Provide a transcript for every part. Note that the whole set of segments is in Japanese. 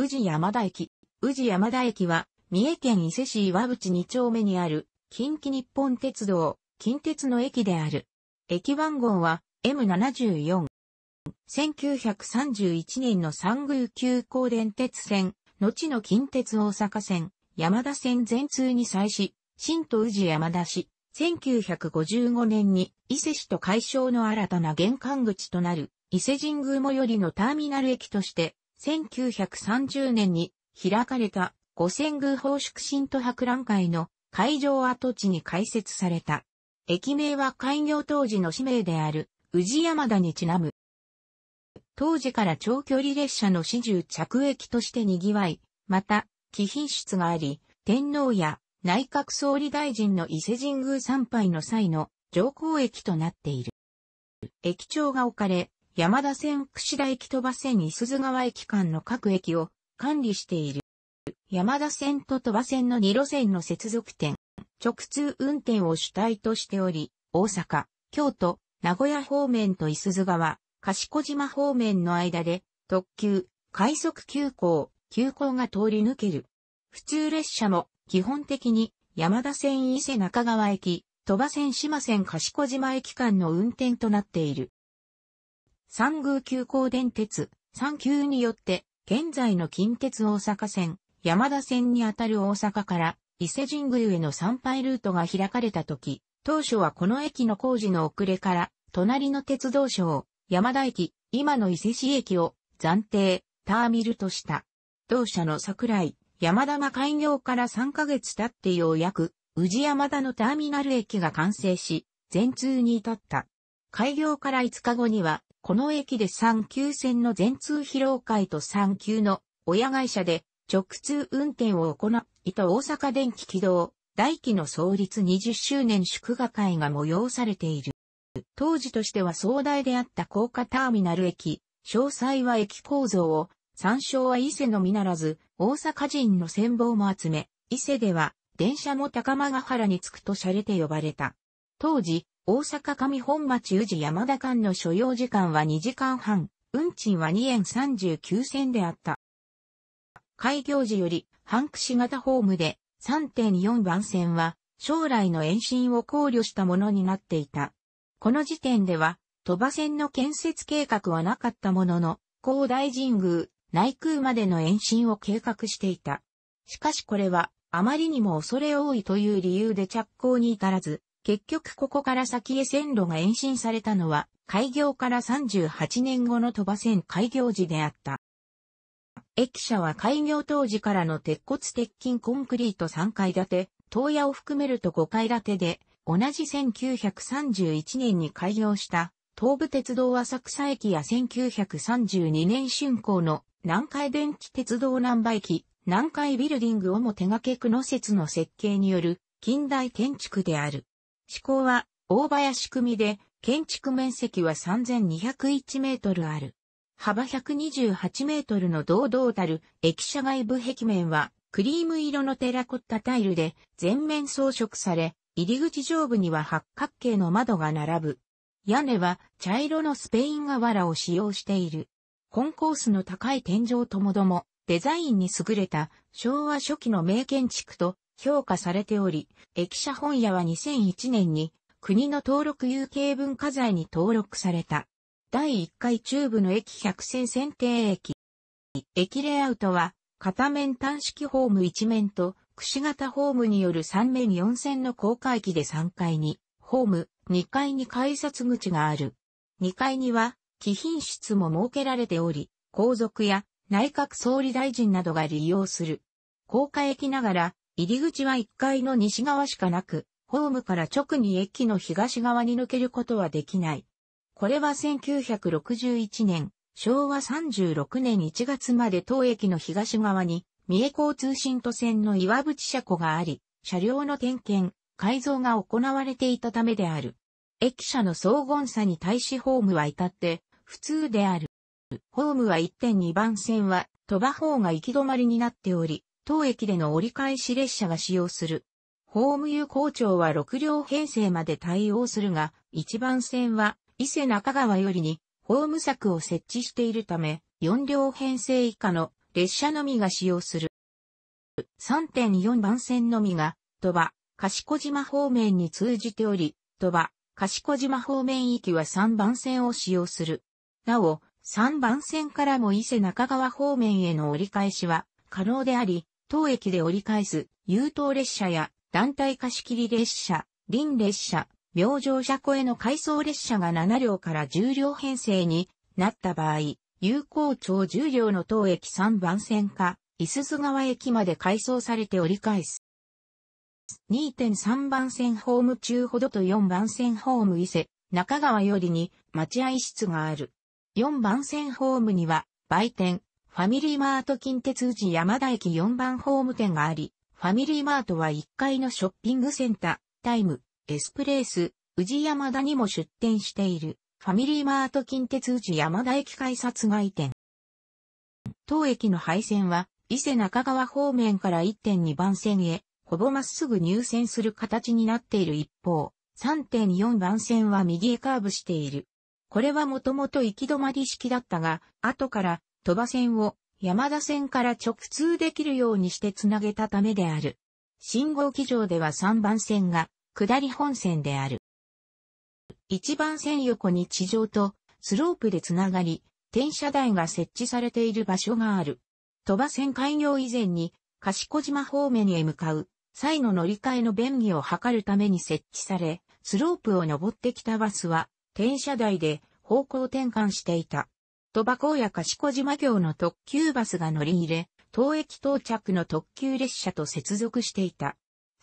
宇治山田駅。宇治山田駅は、三重県伊勢市岩淵2丁目にある、近畿日本鉄道、近鉄の駅である。駅番号は M74。1931年の三宮急行電鉄線、後の近鉄大阪線、山田線全通に際し、新都宇治山田市、1955年に伊勢市と解消の新たな玄関口となる伊勢神宮最寄りのターミナル駅として1930年に開かれた五線宮宝祝神と博覧会の会場跡地に開設された。駅名は開業当時の使名である宇治山田にちなむ。当時から長距離列車の始終着駅として賑わい、また、貴賓室があり、天皇や内閣総理大臣の伊勢神宮参拝の際の上皇駅となっている。駅長が置かれ、山田線串田駅鳥羽線伊鈴川駅間の各駅を管理している。山田線と鳥羽線の2路線の接続点、直通運転を主体としており、大阪、京都、名古屋方面と伊鈴川、賢島方面の間で、特急、快速急行、急行が通り抜ける。普通列車も基本的に山田線伊勢中川駅、鳥羽線島線賢島駅間の運転となっている。三宮急行電鉄、三急によって、現在の近鉄大阪線、山田線にあたる大阪から、伊勢神宮への参拝ルートが開かれた時、当初はこの駅の工事の遅れから、隣の鉄道省、山田駅、今の伊勢市駅を暫定、ターミルとした。同社の桜井、山田が開業から3ヶ月経ってようやく、宇治山田のターミナル駅が完成し、全通に至った。開業から5日後には、この駅で三級線の全通労会と三級の親会社で直通運転を行いた大阪電気軌道、大気の創立20周年祝賀会が催されている。当時としては壮大であった高架ターミナル駅、詳細は駅構造を、参照は伊勢のみならず、大阪人の戦望も集め、伊勢では、電車も高間ヶ原に着くと洒落て呼ばれた。当時、大阪上本町宇治山田間の所要時間は2時間半、運賃は2円39銭であった。開業時より、半串型ホームで3.4番線は、将来の延伸を考慮したものになっていた。この時点では、鳥羽線の建設計画はなかったものの、高大神宮、内宮までの延伸を計画していた。しかしこれは、あまりにも恐れ多いという理由で着工に至らず、結局ここから先へ線路が延伸されたのは、開業から38年後の鳥羽線開業時であった。駅舎は開業当時からの鉄骨鉄筋コンクリート3階建て、東屋を含めると5階建てで、同じ1931年に開業した東武鉄道浅草駅や1932年竣工の南海電気鉄道南波駅、南海ビルディングをも手掛け区の説の設計による近代建築である。思考は大林組で、建築面積は3201メートルある。幅128メートルの堂々たる駅舎外部壁面はクリーム色のテラコッタタイルで全面装飾され、入り口上部には八角形の窓が並ぶ。屋根は茶色のスペイン瓦を使用している。コンコースの高い天井ともども、デザインに優れた昭和初期の名建築と評価されており、駅舎本屋は2001年に国の登録有形文化財に登録された。第1回中部の駅百選選定駅。駅レイアウトは、片面単式ホーム一面と、串型ホームによる3面4線の高架駅で3階に、ホーム、2階に改札口がある。2階には、貴賓室も設けられており、皇族や内閣総理大臣などが利用する。高架駅ながら、入り口は1階の西側しかなく、ホームから直に駅の東側に抜けることはできない。これは1961年、昭和36年1月まで当駅の東側に、三重交通新都線の岩淵車庫があり、車両の点検、改造が行われていたためである。駅舎の荘厳さに対しホームは至って普通である。ホームは1.2番線は鳥羽方が行き止まりになっており、当駅での折り返し列車が使用する。ホーム有効庁は6両編成まで対応するが、1番線は伊勢中川よりにホーム柵を設置しているため、4両編成以下の列車のみが使用する。3.4番線のみが、鳥羽、賢島方面に通じており、鳥羽、賢島方面行きは3番線を使用する。なお、3番線からも伊勢中川方面への折り返しは可能であり、当駅で折り返す、優等列車や、団体貸切列車、臨列車、明星車庫への回送列車が7両から10両編成になった場合、有効町10両の当駅3番線か、伊鈴川駅まで回送されて折り返す。2.3番線ホーム中ほどと4番線ホーム伊勢、中川よりに待合室がある。4番線ホームには売店、ファミリーマート近鉄宇治山田駅4番ホーム店があり、ファミリーマートは1階のショッピングセンター、タイム、エスプレース、宇治山田にも出店している、ファミリーマート近鉄宇治山田駅改札外店。当駅の廃線は、伊勢中川方面から1.2番線へ、ほぼまっすぐ入線する形になっている一方、3.4番線は右へカーブしている。これはもともと行き止まり式だったが、後から鳥羽線を山田線から直通できるようにしてつなげたためである。信号機上では3番線が下り本線である。1番線横に地上とスロープでつながり、転車台が設置されている場所がある。鳥羽線開業以前に、賢島方面へ向かう際の乗り換えの便宜を図るために設置され、スロープを登ってきたバスは、転車台で方向転換していた。鳥羽港や賢島橋の特急バスが乗り入れ、当駅到着の特急列車と接続していた。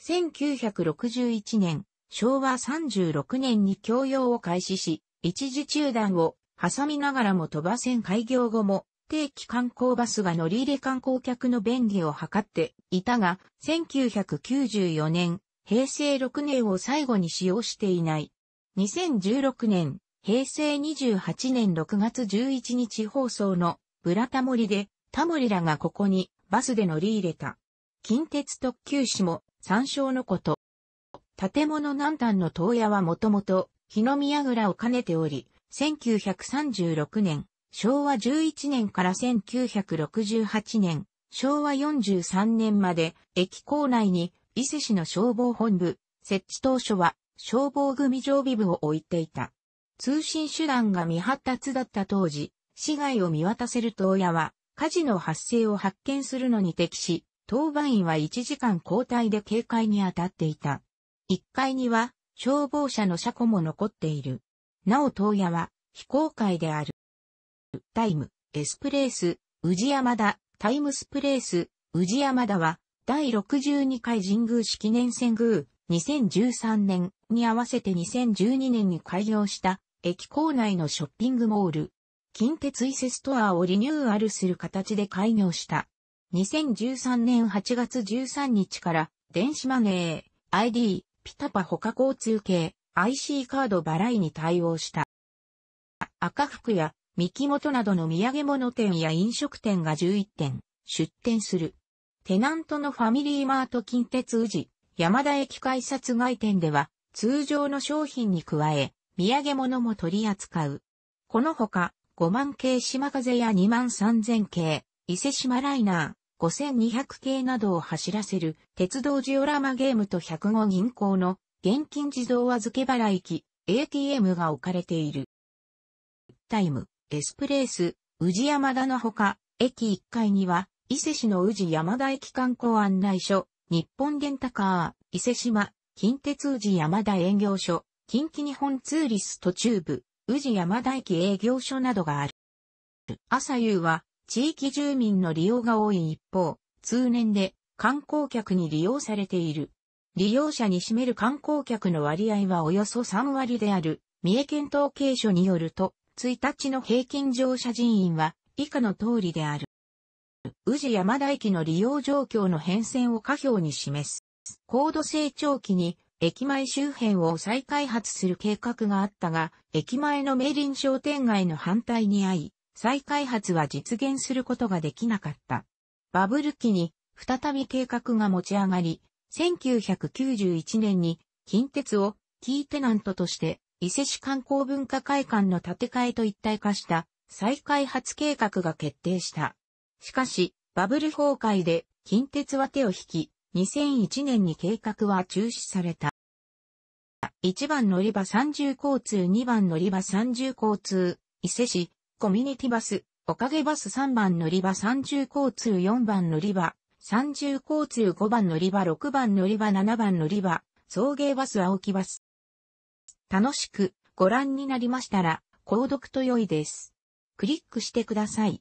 1961年、昭和36年に供用を開始し、一時中断を挟みながらも鳥羽線開業後も、定期観光バスが乗り入れ観光客の便利を図っていたが、1994年、平成6年を最後に使用していない。2016年、平成28年6月11日放送のブラタモリでタモリらがここにバスで乗り入れた。近鉄特急市も参照のこと。建物南端の東屋はもともと日の宮倉を兼ねており、1936年、昭和11年から1968年、昭和43年まで駅構内に伊勢市の消防本部設置当初は消防組常備部を置いていた。通信手段が未発達だった当時、市街を見渡せる東屋は、火事の発生を発見するのに適し、当番員は1時間交代で警戒に当たっていた。1階には、消防車の車庫も残っている。なお東屋は、非公開である。タイム、エスプレース、宇治山田、タイムスプレース、宇治山田は、第62回神宮式年遷宮、2013年に合わせて2012年に開業した駅構内のショッピングモール、近鉄伊勢ストアをリニューアルする形で開業した。2013年8月13日から電子マネー、ID、ピタパ他交通系、IC カード払いに対応した。赤福や三木本などの土産物店や飲食店が11店出店する。テナントのファミリーマート近鉄宇治、山田駅改札外店では通常の商品に加え、土産物も取り扱う。このほか、5万系島風や2万3000系、伊勢島ライナー、5200系などを走らせる鉄道ジオラマゲームと105銀行の現金自動預け払い機 ATM が置かれている。タイム、エスプレース、宇治山田のほか、駅1階には、伊勢市の宇治山田駅観光案内所、日本電ンタカー、伊勢島、近鉄宇治山田営業所、近畿日本ツーリスト中部、宇治山田駅営業所などがある。朝夕は地域住民の利用が多い一方、通年で観光客に利用されている。利用者に占める観光客の割合はおよそ3割である。三重県統計所によると、1日の平均乗車人員は以下の通りである。宇治山田駅の利用状況の変遷を下表に示す。高度成長期に駅前周辺を再開発する計画があったが、駅前の明林商店街の反対に遭い、再開発は実現することができなかった。バブル期に再び計画が持ち上がり、1991年に近鉄をキーテナントとして伊勢市観光文化会館の建て替えと一体化した再開発計画が決定した。しかし、バブル崩壊で近鉄は手を引き、2001年に計画は中止された。1番乗り場30交通2番乗り場30交通、伊勢市、コミュニティバス、おかげバス3番乗り場30交通4番乗り場、30交通5番乗り場6番乗り場7番乗り場、送迎バス青木バス。楽しくご覧になりましたら、購読と良いです。クリックしてください。